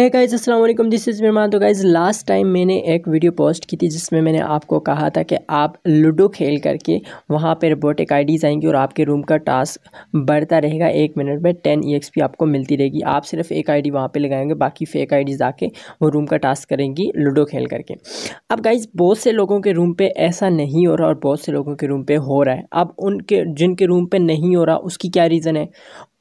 है guys Aslam this is मेहमान तो गाइज़ लास्ट टाइम मैंने एक वीडियो पोस्ट की थी जिसमें मैंने आपको कहा था कि आप लूडो खेल करके वहाँ पर रोबोटिक डीज आएंगी और आपके रूम का टास्क बढ़ता रहेगा एक मिनट में टेन ई e आपको मिलती रहेगी आप सिर्फ एक आईडी डी वहाँ पर लगाएंगे बाकी फेक आई डीज आके वो रूम का टास्क करेंगी लूडो खेल करके अब गाइज़ बहुत से लोगों के रूम पर ऐसा नहीं हो रहा और बहुत से लोगों के रूम पर हो रहा है अब उनके जिनके रूम पर नहीं हो रहा उसकी क्या रीज़न है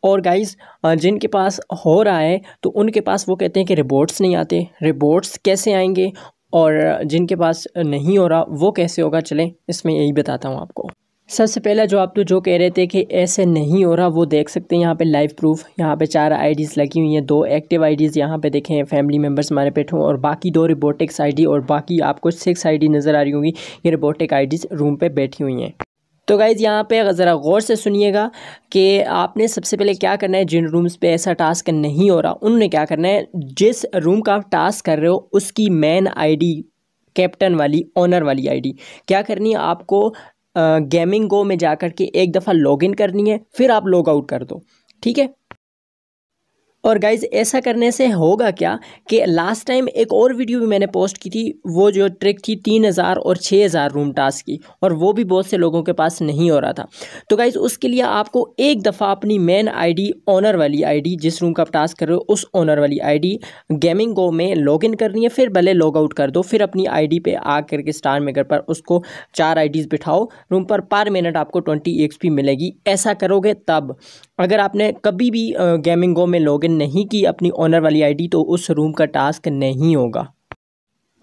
और गाइस जिनके पास हो रहा है तो उनके पास वो कहते हैं कि रिपोर्ट्स नहीं आते रिपोर्ट्स कैसे आएंगे और जिनके पास नहीं हो रहा वो कैसे होगा चलें इसमें यही बताता हूँ आपको सबसे पहला जो आप तो जो कह रहे थे कि ऐसे नहीं हो रहा वो देख सकते हैं यहाँ पे लाइव प्रूफ यहाँ पे चार आईडीज़ लगी हुई हैं दो एक्टिव आईडीज़ यहाँ पर देखें फैमिली मेम्बर्स हमारे पेट हों और बाकी दो रिबोटिक्स आईडी और बाकी आपको सिक्स आईडी नज़र आ रही होंगी ये रिबोटिक आईडीज़ रूम पे बैठी हुई हैं तो गाइज़ यहाँ पे ज़रा गौर से सुनिएगा कि आपने सबसे पहले क्या करना है जिन रूम्स पे ऐसा टास्क नहीं हो रहा उनने क्या करना है जिस रूम का आप टास्क कर रहे हो उसकी मैन आईडी कैप्टन वाली ऑनर वाली आईडी क्या करनी है आपको गेमिंग गो में जा कर के एक दफ़ा लॉगिन करनी है फिर आप लॉग आउट कर दो ठीक है और गाइज ऐसा करने से होगा क्या कि लास्ट टाइम एक और वीडियो भी मैंने पोस्ट की थी वो जो ट्रिक थी तीन हज़ार और छः हज़ार रूम टास्क की और वो भी बहुत से लोगों के पास नहीं हो रहा था तो गाइज उसके लिए आपको एक दफ़ा अपनी मेन आईडी ऑनर वाली आईडी जिस रूम का आप टास्क कर रहे हो उस ऑनर वाली आईडी गेमिंग गो में इन करनी है फिर भले लॉग आउट कर दो फिर अपनी आई पर आ करके स्टार मेकर पर उसको चार आई बिठाओ रूम पर पर मिनट आपको ट्वेंटी एक्सपी मिलेगी ऐसा करोगे तब अगर आपने कभी भी गेमिंग गो में लॉग लॉगिन नहीं की अपनी ऑनर वाली आईडी तो उस रूम का टास्क नहीं होगा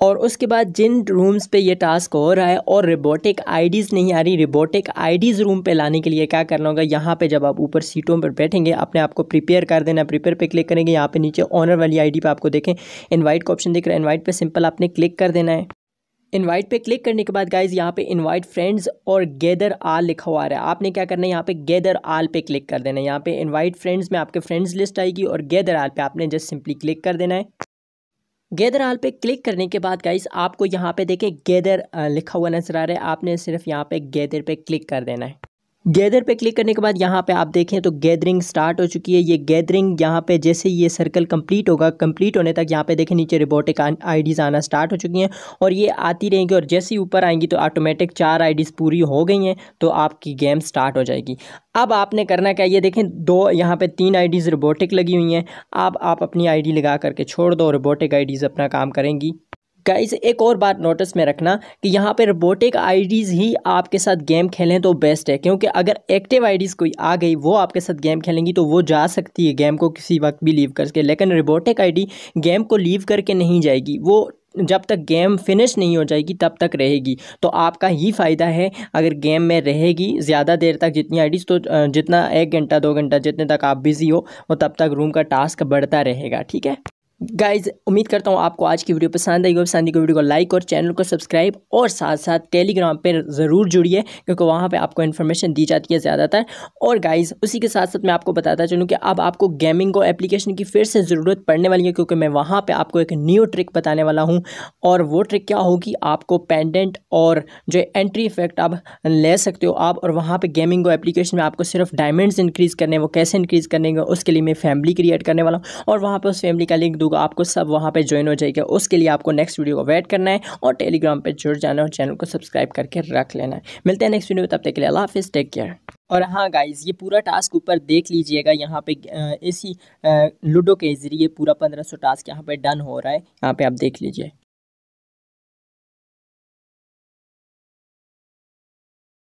और उसके बाद जिन रूम्स पे ये टास्क हो रहा है और रिबोटिक आईडीज़ नहीं आ रही रिबोटिक आईडीज़ रूम पे लाने के लिए क्या करना होगा यहाँ पे जब आप ऊपर सीटों पर बैठेंगे अपने आप को प्रिपेयर कर देना प्रिपेयर पे क्लिक करेंगे यहाँ पे नीचे ऑनर वाली आईडी पे आपको देखें इनवाइट का ऑप्शन दिख रहा है इनवाइट पे सिंपल आपने क्लिक कर देना है इनवाइट पे क्लिक करने के बाद गाइज यहाँ पे इनवाइट फ्रेंड्स और गैदर आल लिखा हुआ आ रहा है आपने क्या करना है यहाँ पे गैदर आल पे क्लिक कर देना है यहाँ पे इनवाइट फ्रेंड्स में आपके फ्रेंड्स लिस्ट आएगी और गैदर आल पे आपने जस्ट सिंपली क्लिक कर देना है गैदर आल पे क्लिक करने के बाद गाइज आपको यहाँ पे देखें गैदर लिखा हुआ नजर आ रहा है आपने सिर्फ यहाँ पे गैदर पे क्लिक कर देना है गैदर पे क्लिक करने के बाद यहाँ पे आप देखें तो गैदरिंग स्टार्ट हो चुकी है ये गैदरिंग यहाँ पे जैसे ये सर्कल कंप्लीट होगा कंप्लीट होने तक यहाँ पे देखें नीचे रिबोटिक आईडीज़ आना स्टार्ट हो चुकी हैं और ये आती रहेंगी और जैसे ही ऊपर आएंगी तो ऑटोमेटिक चार आईडीज़ पूरी हो गई हैं तो आपकी गेम स्टार्ट हो जाएगी अब आपने करना क्या ये देखें दो यहाँ पे तीन आईडीज़ रोबोटिक लगी हुई हैं अब आप अपनी आईडी लगा करके छोड़ दो रोबोटिक आईडीज़ अपना काम करेंगी गाइज एक और बात नोटिस में रखना कि यहाँ पे रोबोटिक आईडीज़ ही आपके साथ गेम खेलें तो बेस्ट है क्योंकि अगर एक्टिव आईडीज़ कोई आ गई वो आपके साथ गेम खेलेंगी तो वो जा सकती है गेम को किसी वक्त भी लीव करके लेकिन रोबोटिक आईडी गेम को लीव करके नहीं जाएगी वो जब तक गेम फिनिश नहीं हो जाएगी तब तक रहेगी तो आपका ही फ़ायदा है अगर गेम में रहेगी ज़्यादा देर तक जितनी आईडीज़ तो जितना एक घंटा दो घंटा जितने तक आप बिज़ी हो वो तब तक रूम का टास्क बढ़ता रहेगा ठीक है गाइज उम्मीद करता हूँ आपको आज की वीडियो पसंद आई होगी पसंद की वीडियो को लाइक और चैनल को सब्सक्राइब और साथ साथ टेलीग्राम पर ज़रूर जुड़िए क्योंकि वहाँ पे आपको इन्फॉर्मेशन दी जाती है ज़्यादातर और गाइज उसी के साथ साथ मैं आपको बताता चलूँ कि अब आपको गेमिंग को एप्लीकेशन की फिर से ज़रूरत पड़ने वाली है क्योंकि मैं वहाँ पर आपको एक न्यू ट्रिक बताने वाला हूँ और वो ट्रिक क्या होगी आपको पेंडेंट और जो एंट्री इफेक्ट आप ले सकते हो आप और वहाँ पर गेमिंग को एप्लीकेशन में आपको सिर्फ डायमेंड्स इंक्रीज़ करने वो कैसे इंक्रीज़ करने उसके लिए मैं फैमिली क्रिएट करने वाला हूँ और वहाँ पर उस फैमिली का लिंक होगा आपको सब वहाँ पर ज्वाइन हो जाएगा उसके लिए आपको नेक्स्ट वीडियो को वेट करना है और टेलीग्राम पर जुड़ जाना है और चैनल को सब्सक्राइब करके रख लेना है मिलते हैं नेक्स्ट वीडियो तब तक के लिए अल्लाह हाफ टेक केयर और हाँ गाइज ये पूरा टास्क ऊपर देख लीजिएगा यहाँ पे इसी लूडो के ज़रिए पूरा पंद्रह सौ टास्क यहाँ पे डन हो रहा है यहाँ पे आप देख लीजिए